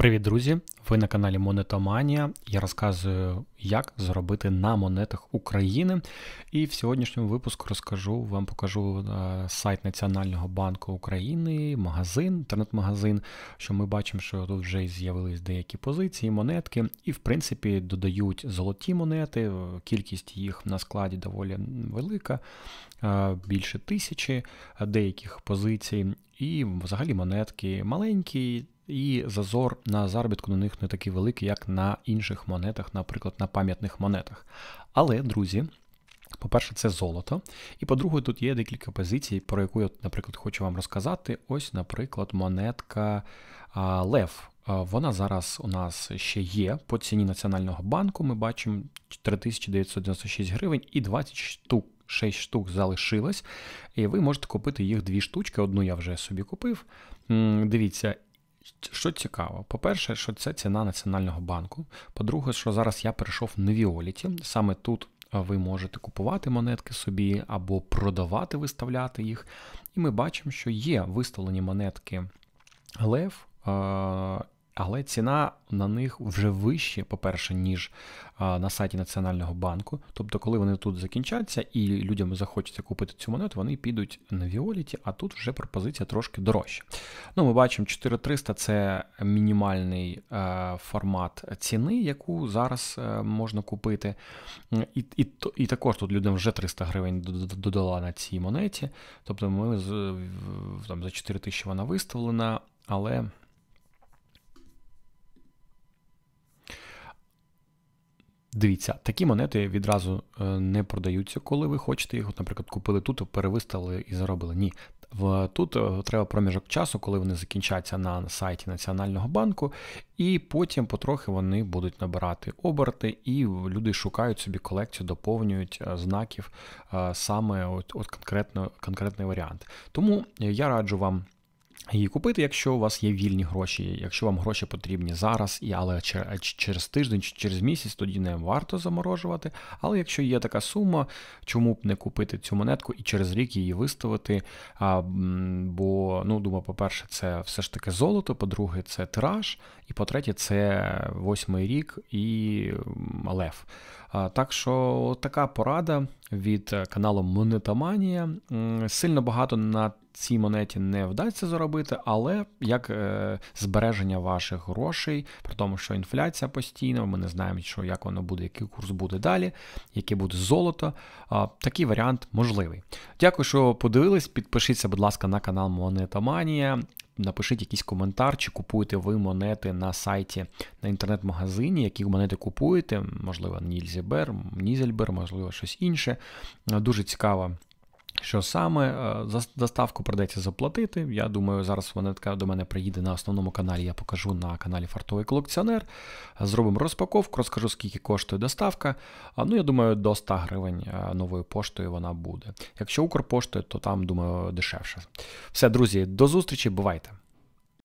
Привіт, друзі! Ви на каналі Монетоманія. Я розказую як заробити на монетах України. І в сьогоднішньому випуску розкажу вам, покажу е, сайт Національного банку України, магазин, інтернет-магазин, що ми бачимо, що тут вже з'явились деякі позиції, монетки, і в принципі додають золоті монети. Е, кількість їх на складі доволі велика, е, більше тисячі деяких позицій. І взагалі монетки маленькі, і зазор на заробітку на них не такий великий, як на інших монетах, наприклад, на пам'ятних монетах. Але, друзі, по-перше, це золото. І по-друге, тут є декілька позицій, про яку я, наприклад, хочу вам розказати. Ось, наприклад, монетка а, Лев. Вона зараз у нас ще є по ціні Національного банку. Ми бачимо 3996 гривень і 20 штук. 6 штук залишилось, і ви можете купити їх дві штучки. Одну я вже собі купив. Дивіться, що цікаво, по-перше, що це ціна Національного банку. По-друге, що зараз я перейшов на Віоліті. Саме тут е, ви можете купувати монетки собі або продавати, виставляти їх. І ми бачимо, що є виставлені монетки Лев. Е, але ціна на них вже вища, по-перше, ніж на сайті Національного банку. Тобто, коли вони тут закінчаться і людям захочеться купити цю монету, вони підуть на Віоліті, а тут вже пропозиція трошки дорожча. Ну, Ми бачимо, 4300 це мінімальний е, формат ціни, яку зараз е, можна купити. І і, і також тут людям вже 300 гривень додала на цій монеті. Тобто ми там, за 4 тисячі вона виставлена, але. Дивіться, такі монети відразу е, не продаються, коли ви хочете їх. наприклад, купили тут, перевистали і заробили. Ні. Тут е, треба проміжок часу, коли вони закінчаться на сайті Національного банку, і потім потрохи вони будуть набирати оберти, і люди шукають собі колекцію, доповнюють е, знаків саме от, от конкретно, конкретний варіант. Тому я раджу вам її купити, якщо у вас є вільні гроші. Якщо вам гроші потрібні зараз, і але через тиждень чи через місяць тоді не варто заморожувати. Але якщо є така сума, чому б не купити цю монетку і через рік її виставити? А, Бо, ну, думаю, по-перше, це все ж таки золото, по-друге, це тираж, і по-третє, це восьмий рік і лев. Так що така порада від каналу Монетоманія. Сильно багато на цій монеті не вдасться заробити, але як е, збереження ваших грошей, при тому, що інфляція постійна, ми не знаємо, що як воно буде, який курс буде далі, яке буде золото. Такий варіант можливий. Дякую, що подивились. Підпишіться, будь ласка, на канал Монетоманія. Напишіть якийсь коментар, чи купуєте ви монети на сайті на інтернет-магазині, які монети купуєте, можливо, Нільзібер, Нізельбер, можливо, щось інше. Дуже цікаво що саме е, за доставку придеться заплатити? Я думаю, зараз вона така до мене приїде на основному каналі. Я покажу на каналі Фартовий колекціонер. Зробимо розпаковку, розкажу, скільки коштує доставка. Ну, я думаю, до 100 гривень е, новою поштою вона буде. Якщо Укрпоштою, то там, думаю, дешевше. Все, друзі, до зустрічі, бувайте!